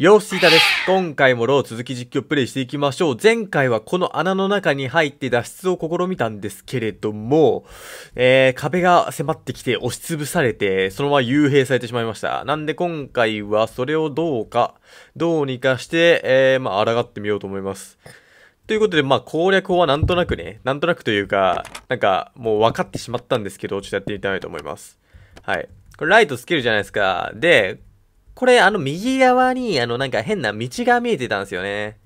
よしいたです。今回もロー続き実況プレイしていきましょう。前回はこの穴の中に入って脱出を試みたんですけれども、えー、壁が迫ってきて押しつぶされて、そのまま幽閉されてしまいました。なんで今回はそれをどうか、どうにかして、えー、まあ、抗ってみようと思います。ということで、まあ、攻略法はなんとなくね、なんとなくというか、なんか、もう分かってしまったんですけど、ちょっとやってみたいと思います。はい。これライトつけるじゃないですか。で、これ、あの、右側に、あの、なんか変な道が見えてたんですよね。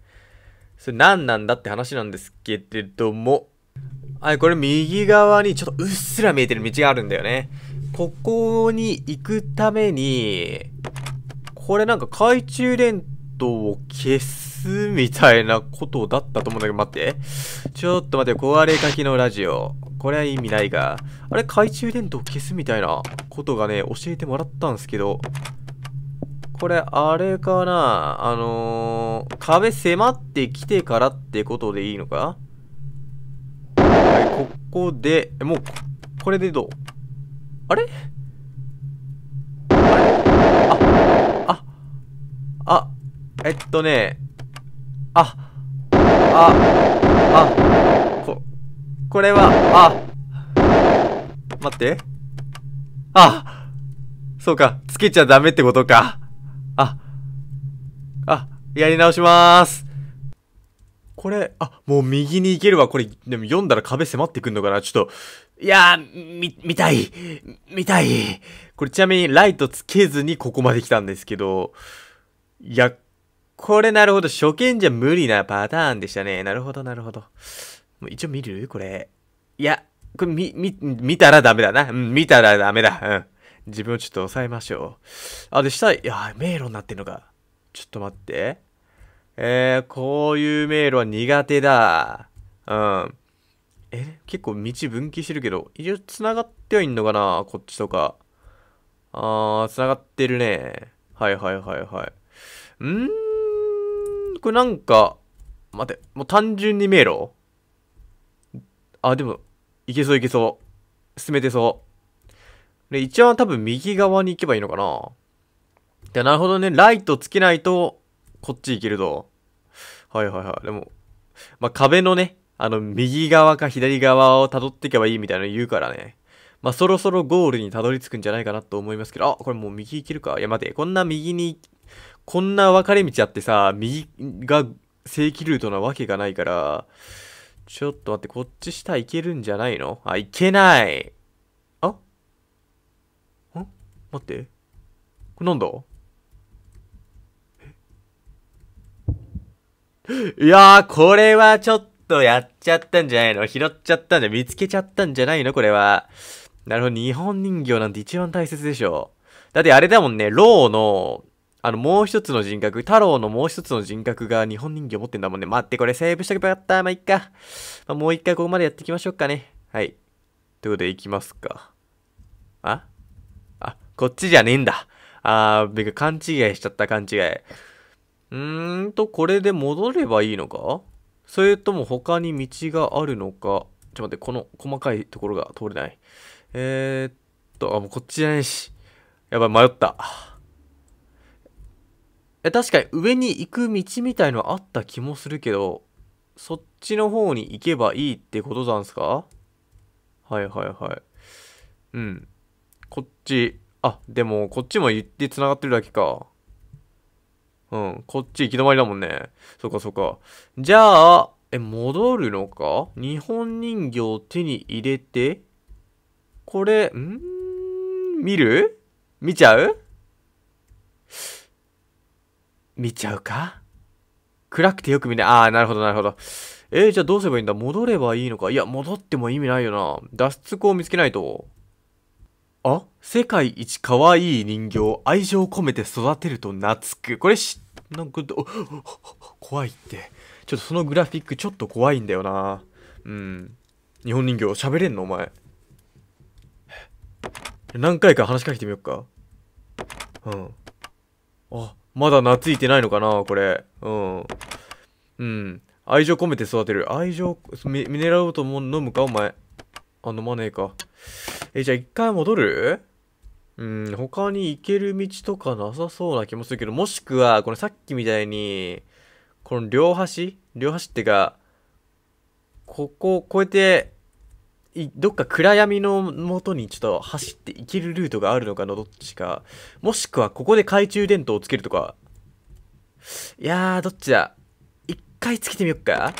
それ何なんだって話なんですけれども、はい、これ右側にちょっとうっすら見えてる道があるんだよね。ここに行くために、これなんか懐中電灯を消すみたいなことだったと思うんだけど、待って。ちょっと待って、壊れかけのラジオ。これは意味ないが。あれ、懐中電灯を消すみたいなことがね、教えてもらったんですけど、これ、あれかなあのー、壁迫ってきてからってことでいいのかはい、ここで、もう、これでどうあれあ、あ、あ、えっとね、あ、あ、あ、こ、これは、あ、待って。あ、そうか、つけちゃダメってことか。あ、あ、やり直しまーす。これ、あ、もう右に行けるわ。これ、でも読んだら壁迫ってくんのかなちょっと、いやー、み、見たい見たいこれちなみにライトつけずにここまで来たんですけど、いや、これなるほど、初見じゃ無理なパターンでしたね。なるほど、なるほど。もう一応見るこれ。いや、これみ、み、見たらダメだな。うん、見たらダメだ。うん。自分をちょっと抑えましょう。あ、で、下、いや、迷路になってんのか。ちょっと待って。えー、こういう迷路は苦手だ。うん。え、結構道分岐してるけど、一応繋がってはいんのかなこっちとか。あー、繋がってるね。はいはいはいはい。んー、これなんか、待って、もう単純に迷路あ、でも、いけそういけそう。進めてそう。で、一番多分右側に行けばいいのかなで、なるほどね。ライトつけないと、こっち行けると。はいはいはい。でも、まあ、壁のね、あの、右側か左側を辿っていけばいいみたいなの言うからね。まあ、そろそろゴールにたどり着くんじゃないかなと思いますけど、あ、これもう右行けるか。いや、待て、こんな右に、こんな分かれ道あってさ、右が正規ルートなわけがないから、ちょっと待って、こっち下行けるんじゃないのあ、行けない。待って。これなんだいやー、これはちょっとやっちゃったんじゃないの拾っちゃったんじゃ、見つけちゃったんじゃないのこれは。なるほど、日本人形なんて一番大切でしょ。だってあれだもんね、ローの、あの、もう一つの人格、太郎のもう一つの人格が日本人形持ってんだもんね。待って、これセーブしとけばよかった。まあ、いっか。まあ、もう一回ここまでやっていきましょうかね。はい。ということで、いきますか。あこっちじゃねえんだ。あー、べか勘違いしちゃった勘違い。うーんと、これで戻ればいいのかそれとも他に道があるのかちょっと待って、この細かいところが通れない。えー、っと、あ、もうこっちじゃないし。やばい、迷った。え、確かに上に行く道みたいのあった気もするけど、そっちの方に行けばいいってことなんすかはいはいはい。うん。こっち。あ、でも、こっちも言って繋がってるだけか。うん、こっち行き止まりだもんね。そっかそっか。じゃあ、え、戻るのか日本人形を手に入れて、これ、ん見る見ちゃう見ちゃうか暗くてよく見ない。ああ、なるほど、なるほど。えー、じゃあどうすればいいんだ戻ればいいのかいや、戻っても意味ないよな。脱出口を見つけないと。あ世界一可愛い人形、愛情を込めて育てると懐く。これし、なんか、怖いって。ちょっとそのグラフィックちょっと怖いんだよな。うん。日本人形喋れんのお前。何回か話しかけてみよっか。うん。あ、まだ懐いてないのかなこれ。うん。うん。愛情込めて育てる。愛情、ミネラルウォーも飲むかお前。あ、飲まねえか。え、じゃあ一回戻るうん、他に行ける道とかなさそうな気もするけど、もしくは、このさっきみたいに、この両端両端ってか、ここを越えて、どっか暗闇の元にちょっと走って行けるルートがあるのかのどっちか。もしくはここで懐中電灯をつけるとか。いやー、どっちだ一回つけてみよっか。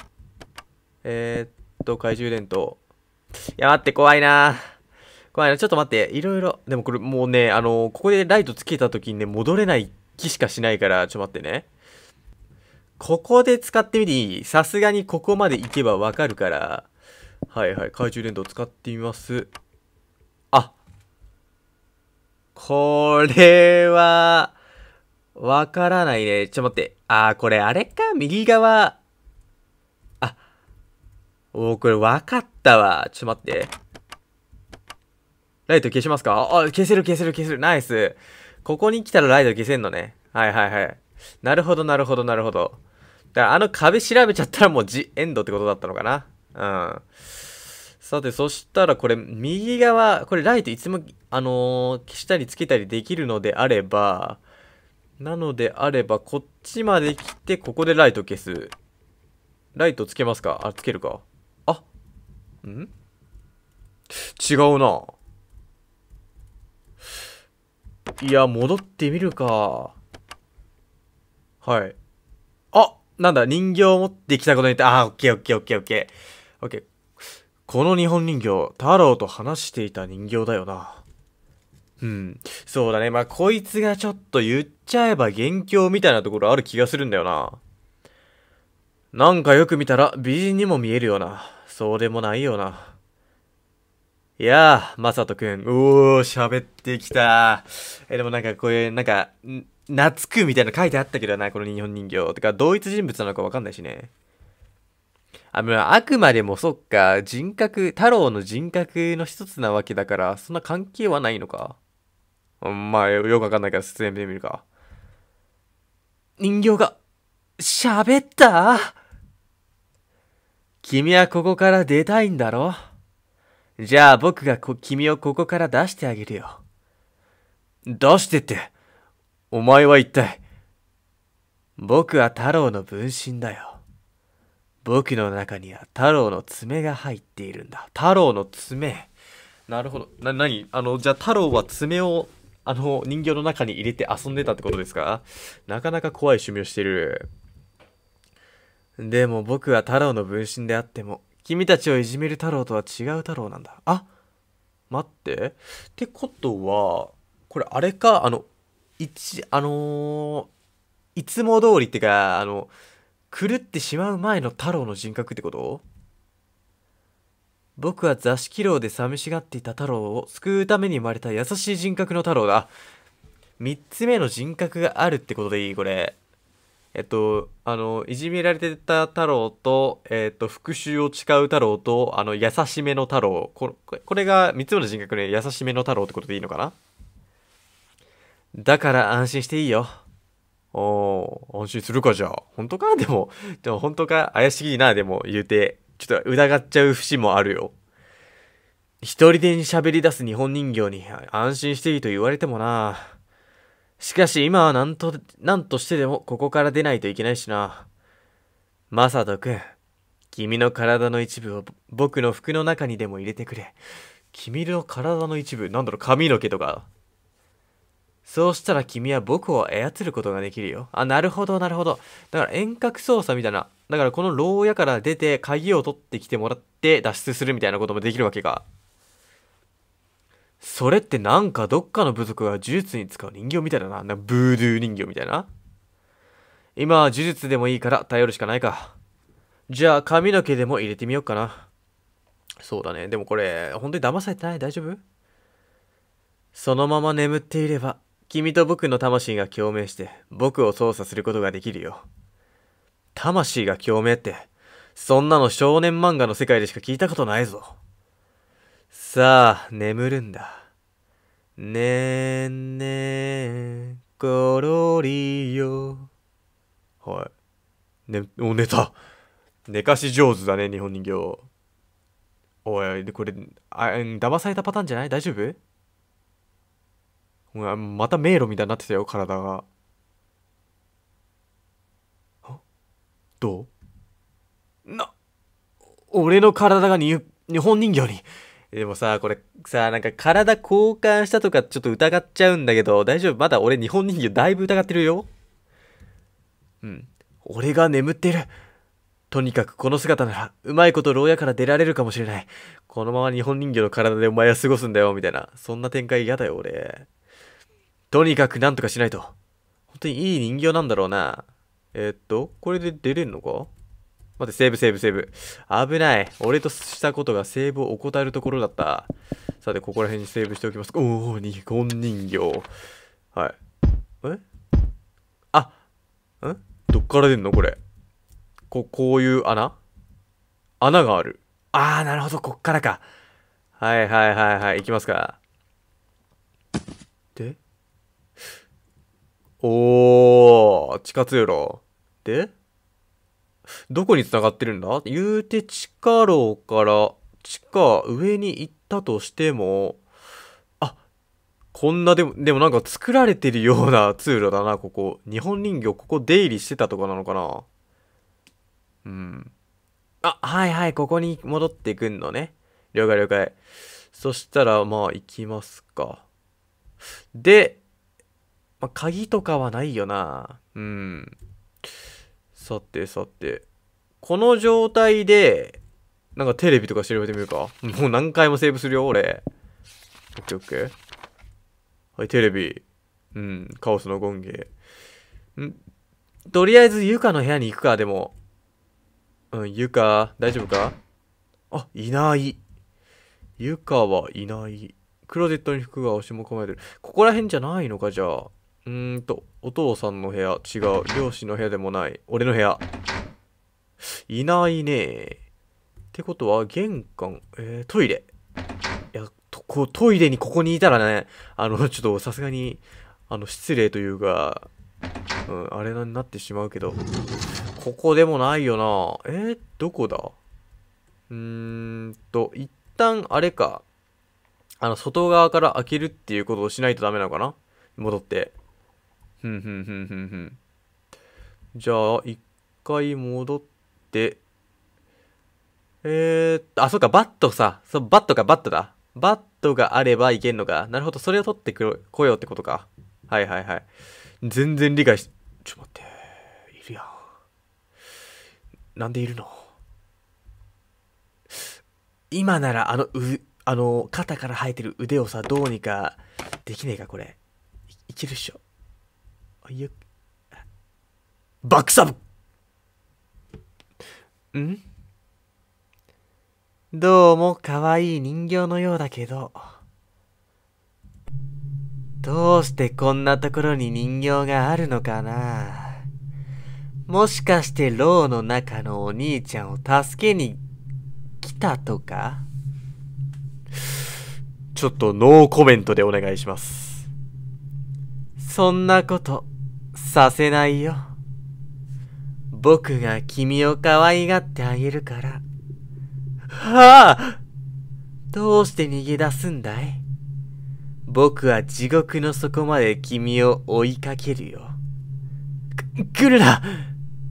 えー、っと、懐中電灯。いや、待って、怖いなー。これ、ね、ちょっと待って、いろいろ、でもこれもうね、あの、ここでライトつけた時にね、戻れない気しかしないから、ちょっと待ってね。ここで使ってみていいさすがにここまで行けばわかるから。はいはい、懐中電灯使ってみます。あ。これは、わからないね。ちょ、待って。あー、これあれか右側。あ。おー、これわかったわ。ちょ、待って。ライト消しますかあ、消せる消せる消せる。ナイス。ここに来たらライト消せんのね。はいはいはい。なるほどなるほどなるほど。だからあの壁調べちゃったらもうジエンドってことだったのかな。うん。さて、そしたらこれ、右側、これライトいつも、あのー、消したりつけたりできるのであれば、なのであれば、こっちまで来て、ここでライト消す。ライトつけますかあ、つけるか。あ、ん違うな。いや、戻ってみるか。はい。あなんだ、人形を持ってきたことによって、あオッケーオッケーオッケーオッケー。オッケー。この日本人形、太郎と話していた人形だよな。うん。そうだね。まあ、こいつがちょっと言っちゃえば元凶みたいなところある気がするんだよな。なんかよく見たら美人にも見えるような。そうでもないような。いやあ、まさとくん。おー、喋ってきた。え、でもなんかこういう、なんか、懐くみたいなの書いてあったけどな、この日本人形。てか、同一人物なのかわかんないしね。あ、あくまでもそっか、人格、太郎の人格の一つなわけだから、そんな関係はないのか。まあ、よくわかんないから説明で見るか。人形が、喋った君はここから出たいんだろじゃあ僕が君をここから出してあげるよ。出してって、お前は一体。僕は太郎の分身だよ。僕の中には太郎の爪が入っているんだ。太郎の爪。なるほど。な、なにあの、じゃあ太郎は爪を、あの、人形の中に入れて遊んでたってことですかなかなか怖い趣味をしてる。でも僕は太郎の分身であっても、君たちをいじめる太郎とは違う太郎なんだ。あ待って。ってことは、これあれか、あの、ち、あのー、いつも通りってか、あの、狂ってしまう前の太郎の人格ってこと僕は座敷牢で寂しがっていた太郎を救うために生まれた優しい人格の太郎だ。三つ目の人格があるってことでいいこれ。えっと、あの、いじめられてた太郎と、えっと、復讐を誓う太郎と、あの、優しめの太郎。これこれが3つ目の人格のね、優しめの太郎ってことでいいのかなだから安心していいよ。おお安心するかじゃあ。本当かでも、でも本当か怪しいな、でも言うて。ちょっと疑っちゃう節もあるよ。一人で喋り出す日本人形に安心していいと言われてもな。しかし今は何と、何としてでもここから出ないといけないしな。マサト君、君の体の一部を僕の服の中にでも入れてくれ。君の体の一部、なんだろう、髪の毛とか。そうしたら君は僕を操ることができるよ。あ、なるほど、なるほど。だから遠隔操作みたいな。だからこの牢屋から出て鍵を取ってきてもらって脱出するみたいなこともできるわけか。それってなんかどっかの部族が呪術に使う人形みたいだな。なブードゥー人形みたいな。今は呪術でもいいから頼るしかないか。じゃあ髪の毛でも入れてみようかな。そうだね。でもこれ、本当に騙されてない大丈夫そのまま眠っていれば、君と僕の魂が共鳴して、僕を操作することができるよ。魂が共鳴って、そんなの少年漫画の世界でしか聞いたことないぞ。さあ、眠るんだ。ねんねん、ころりよ。はい。ね、お、寝た。寝かし上手だね、日本人形。おい、これ、あ、騙されたパターンじゃない大丈夫おい、また迷路みたいになってたよ、体が。どうな、俺の体がに、日本人形に。でもさ、これさ、なんか体交換したとかちょっと疑っちゃうんだけど、大丈夫まだ俺日本人形だいぶ疑ってるよ。うん。俺が眠ってる。とにかくこの姿なら、うまいこと牢屋から出られるかもしれない。このまま日本人形の体でお前は過ごすんだよ、みたいな。そんな展開嫌だよ、俺。とにかくなんとかしないと。本当にいい人形なんだろうな。えー、っと、これで出れんのか待って、セーブ、セーブ、セーブ。危ない。俺としたことがセーブを怠るところだった。さて、ここら辺にセーブしておきます。おお、日本人形。はい。えあ、んどっから出んのこれ。こ、こういう穴穴がある。あー、なるほど、こっからか。はいはいはいはい、行きますか。でおー、地下通路。でどこに繋がってるんだ言うて地下牢から地下上に行ったとしても、あ、こんなでも、でもなんか作られてるような通路だな、ここ。日本人形ここ出入りしてたとかなのかなうん。あ、はいはい、ここに戻ってくんのね。了解了解。そしたら、まあ、行きますか。で、まあ、鍵とかはないよな。うん。さてさて。この状態で、なんかテレビとか調べてみるか。もう何回もセーブするよ、俺。オッケーオッケー。はい、テレビ。うん、カオスの権ー。んとりあえず、ゆかの部屋に行くか、でも。うん、ゆか、大丈夫かあ、いない。ゆかはいない。クローゼットに服が押しも構えてる。ここら辺じゃないのか、じゃあ。うんと、お父さんの部屋、違う。漁師の部屋でもない。俺の部屋。いないねってことは、玄関、えー、トイレ。いや、とこトイレにここにいたらね、あの、ちょっとさすがに、あの、失礼というか、うん、あれになってしまうけど、ここでもないよなえー、どこだうーんと、一旦あれか、あの、外側から開けるっていうことをしないとダメなのかな戻って。ふんふんふんふんふんじゃあ一回戻ってえー、っとあそっかバットさそうバットかバットだバットがあればいけんのかなるほどそれを取ってく来ようってことかはいはいはい全然理解しちょっと待っているやんなんでいるの今ならあのうあの肩から生えてる腕をさどうにかできねえかこれいけるっしょゆバックサブんどうも可愛い人形のようだけど。どうしてこんなところに人形があるのかなもしかして牢の中のお兄ちゃんを助けに来たとかちょっとノーコメントでお願いします。そんなことさせないよ。僕が君を可愛がってあげるから。はあどうして逃げ出すんだい僕は地獄の底まで君を追いかけるよ。く、来るな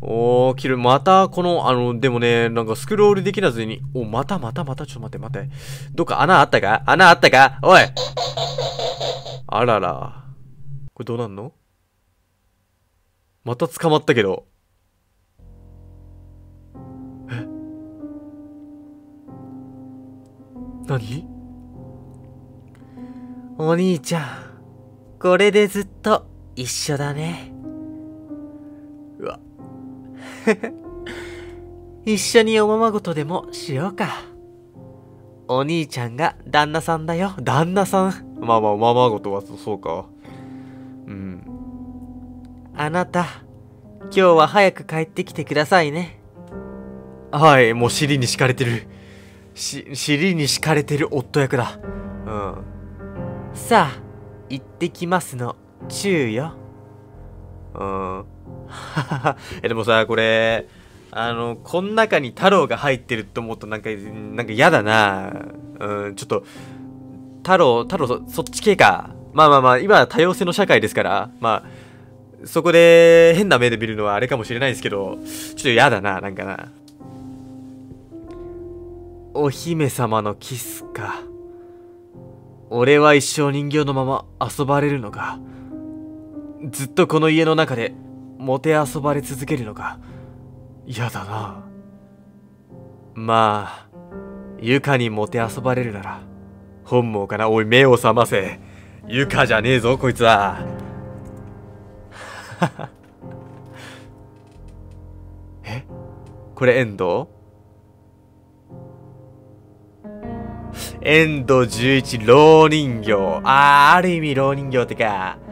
おー、キル、また、この、あの、でもね、なんかスクロールできなずに、お、またまたまた、ちょっと待って待って。どっか穴あったか穴あったかおいあらら。これどうなんのまた捕まったけど。え何お兄ちゃん、これでずっと一緒だね。うわ。一緒におままごとでもしようか。お兄ちゃんが旦那さんだよ。旦那さんまあまあ、おままごとはそうか。あなた、今日は早く帰ってきてくださいね。はい、もう尻に敷かれてる。し、尻に敷かれてる夫役だ。うん。さあ、行ってきますの、チューよ。うん。え、でもさ、これ、あの、こん中に太郎が入ってると思うとなんか、なんか嫌だなうん、ちょっと、太郎、太郎そ、そっち系か。まあまあまあ、今は多様性の社会ですから、まあ、そこで変な目で見るのはあれかもしれないですけど、ちょっと嫌だな、なんかな。お姫様のキスか。俺は一生人形のまま遊ばれるのか。ずっとこの家の中で、もて遊ばれ続けるのか。嫌だな。まあ、ゆかにもて遊ばれるなら、本望かな。おい、目を覚ませ。ゆかじゃねえぞ、こいつは。えこれエンドエンド11、老人形。ああ、ある意味老人形ってか。う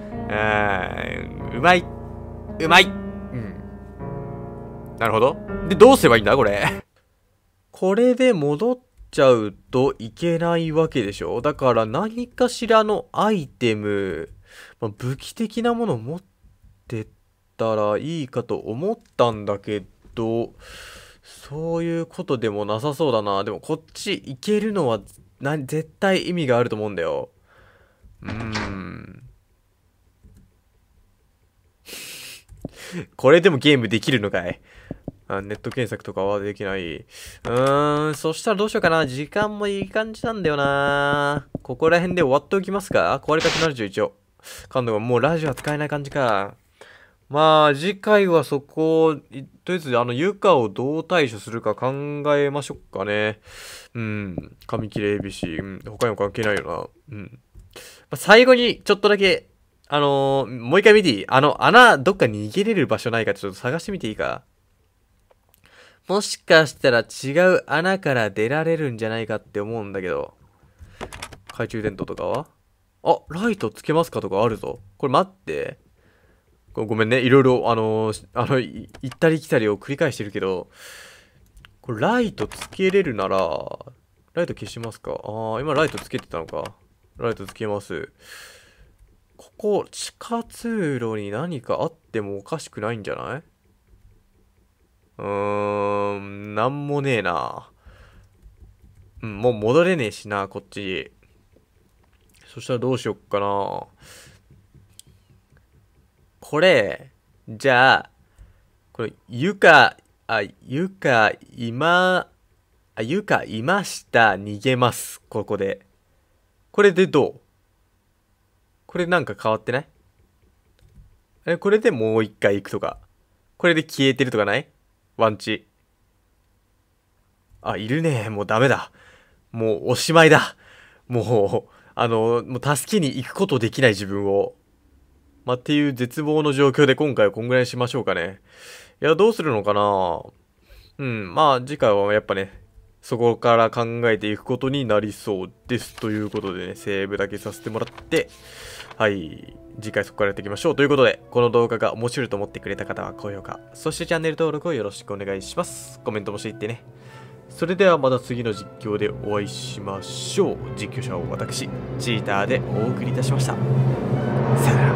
ん、うまい。うまい。うん。なるほど。で、どうすればいいんだこれ。これで戻っちゃうといけないわけでしょだから何かしらのアイテム、まあ、武器的なものを持ってったらいいかと思ったんだけど、そういうことでもなさそうだな。でもこっち行けるのは絶対意味があると思うんだよ。うーん。これでもゲームできるのかいあネット検索とかはできない。うーん、そしたらどうしようかな。時間もいい感じなんだよな。ここら辺で終わっておきますか壊れたくなるじゃん、一応。感度はもうラジオは使えない感じか。まあ次回はそこを、とりあえずあの床をどう対処するか考えましょうかね。うん。紙切れ ABC。うん。他にも関係ないよな。うん。まあ、最後にちょっとだけ、あのー、もう一回見ていいあの穴、どっか逃げれる場所ないかちょっと探してみていいかもしかしたら違う穴から出られるんじゃないかって思うんだけど。懐中電灯とかはあ、ライトつけますかとかあるぞ。これ待って。ごめんね、いろいろ、あのー、あの、行ったり来たりを繰り返してるけど、これライトつけれるなら、ライト消しますかああ、今ライトつけてたのか。ライトつけます。ここ、地下通路に何かあってもおかしくないんじゃないうーん、なんもねえな。うん、もう戻れねえしな、こっち。そしたらどうしよっかな。これ、じゃあ、これ、ゆか、あ、ゆか、今、あ、ゆか、いました、逃げます。ここで。これでどうこれなんか変わってないえ、これでもう一回行くとか。これで消えてるとかないワンチ。あ、いるね。もうダメだ。もうおしまいだ。もう、あの、もう助けに行くことできない自分をまあ、っていう絶望の状況で今回はこんぐらいにしましょうかね。いや、どうするのかなうん、まあ次回はやっぱね、そこから考えていくことになりそうです。ということでね、セーブだけさせてもらって、はい、次回そこからやっていきましょう。ということで、この動画が面白いと思ってくれた方は高評価、そしてチャンネル登録をよろしくお願いします。コメントもしていってね。それではまた次の実況でお会いしましょう。実況者を私、チーターでお送りいたしました。さよなら。